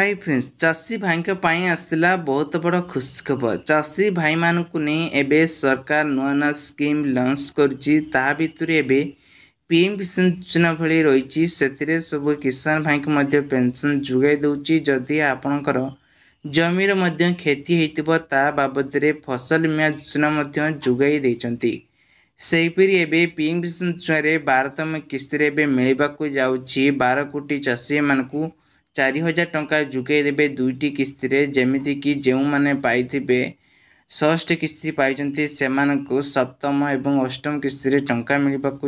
hi friends चासी भाइको पाई आहुत बहुत खुसी खबर चासी भाइ मैले एकार नुवा नयाँ स्किम लन्च गरुभर एम भिसन योजना भइचिसे सब किसान भाइको मेन्सन जोगि मध्य आपण्ड जमिरैथ्यो ता बाबे फसल बिमा योजना ए पिएम भिसन जोजन बारतम किस्तो मिवाक बार को चासी म चार हजार टाँचा जोगेदे दुईट किस्ती में जमीती जो मैंने पाई ष्ठ किस्ती पाई से सप्तम एवं अष्टम किस्ती टा मिलवाक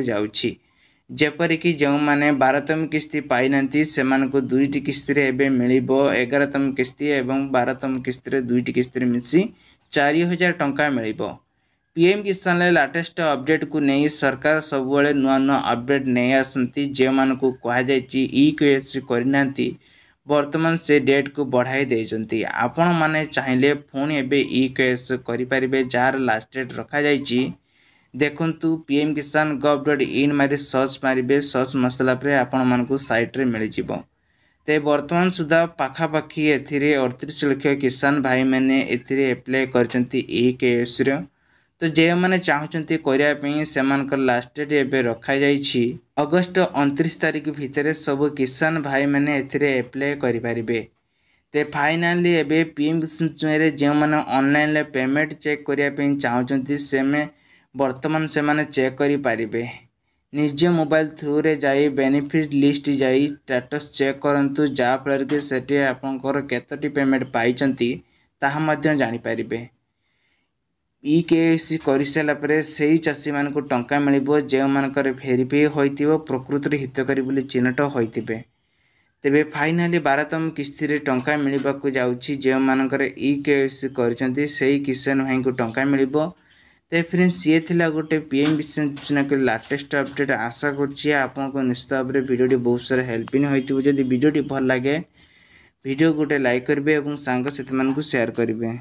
जापरिक जो मैंने बारतम किस्ती पाई से दुईट किस्ती मिल एगारतम किस्ती बारतम किस्ती दुईट किस्ती मिसी चार हजार टाँह मिल पीएम किसान लाटेस्ट अपडेट को नहीं सरकार सब नुआ नुआ अपडेट नहीं आसती जे मान को कहुच्च करना बर्तमान से डेट को बढ़ाई देखते आपण मैंने चाहिए पुणी एवं कैस करें जार लास्ट डेट रखी देखु पीएम किसान गव डट इन मारे सर्च मारे सर्च मसला आपण मानक सैट्रे मिल जा ते बर्तमान सुधा पखापाखी एड़तीस लक्ष किसान भाई मैंने एप्लाय कर इ के एस ତ ଯେଉଁମାନେ ଚାହୁଁଛନ୍ତି କରିବା ପାଇଁ ସେମାନଙ୍କର ଲାଷ୍ଟ ଡେଟ୍ ଏବେ ରଖାଯାଇଛି ଅଗଷ୍ଟ ଅଣତିରିଶ ତାରିଖ ଭିତରେ ସବୁ କିଷାନ ଭାଇମାନେ ଏଥିରେ ଆପ୍ଲାଏ କରିପାରିବେ ତେ ଫାଇନାଲି ଏବେ ପିଏମ୍ କିଷାନରେ ଯେଉଁମାନେ ଅନଲାଇନ୍ରେ ପେମେଣ୍ଟ ଚେକ୍ କରିବା ପାଇଁ ଚାହୁଁଛନ୍ତି ସେମେ ବର୍ତ୍ତମାନ ସେମାନେ ଚେକ୍ କରିପାରିବେ ନିଜ ମୋବାଇଲ ଥ୍ରୁରେ ଯାଇ ବେନିଫିଟ୍ ଲିଷ୍ଟ ଯାଇ ଷ୍ଟାଟସ୍ ଚେକ୍ କରନ୍ତୁ ଯାହାଫଳରେ କି ସେଠି ଆପଣଙ୍କର କେତୋଟି ପେମେଣ୍ଟ ପାଇଛନ୍ତି ତାହା ମଧ୍ୟ ଜାଣିପାରିବେ ପି କେ ସି କରିସାରିଲା ପରେ ସେହି ଚାଷୀମାନଙ୍କୁ ଟଙ୍କା ମିଳିବ ଯେଉଁମାନଙ୍କର ଭେରିଫାଇ ହୋଇଥିବ ପ୍ରକୃତରେ ହିତକାରୀ ବୋଲି ଚିହ୍ନଟ ହୋଇଥିବେ ତେବେ ଫାଇନାଲି ବାରତମ କିସ୍ତିରେ ଟଙ୍କା ମିଳିବାକୁ ଯାଉଛି ଯେଉଁମାନଙ୍କର ଇ କେ ସି କରିଛନ୍ତି ସେହି କିଷାନ ଭାଇଙ୍କୁ ଟଙ୍କା ମିଳିବ ତେବେ ଫ୍ରେଣ୍ଡ ସିଏ ଥିଲା ଗୋଟେ ପି ଏମ୍ ବିଷୟ ଯୋଜନାକୁ ଲାଟେଷ୍ଟ ଅପଡ଼େଟ୍ ଆଶା କରୁଛି ଆପଣଙ୍କ ନିଶ୍ଚିତ ଭାବରେ ଭିଡ଼ିଓଟି ବହୁତ ସାରା ହେଲ୍ପିଂ ହୋଇଥିବ ଯଦି ଭିଡ଼ିଓଟି ଭଲ ଲାଗେ ଭିଡ଼ିଓ ଗୋଟେ ଲାଇକ୍ କରିବେ ଏବଂ ସାଙ୍ଗସାଥିମାନଙ୍କୁ ସେୟାର କରିବେ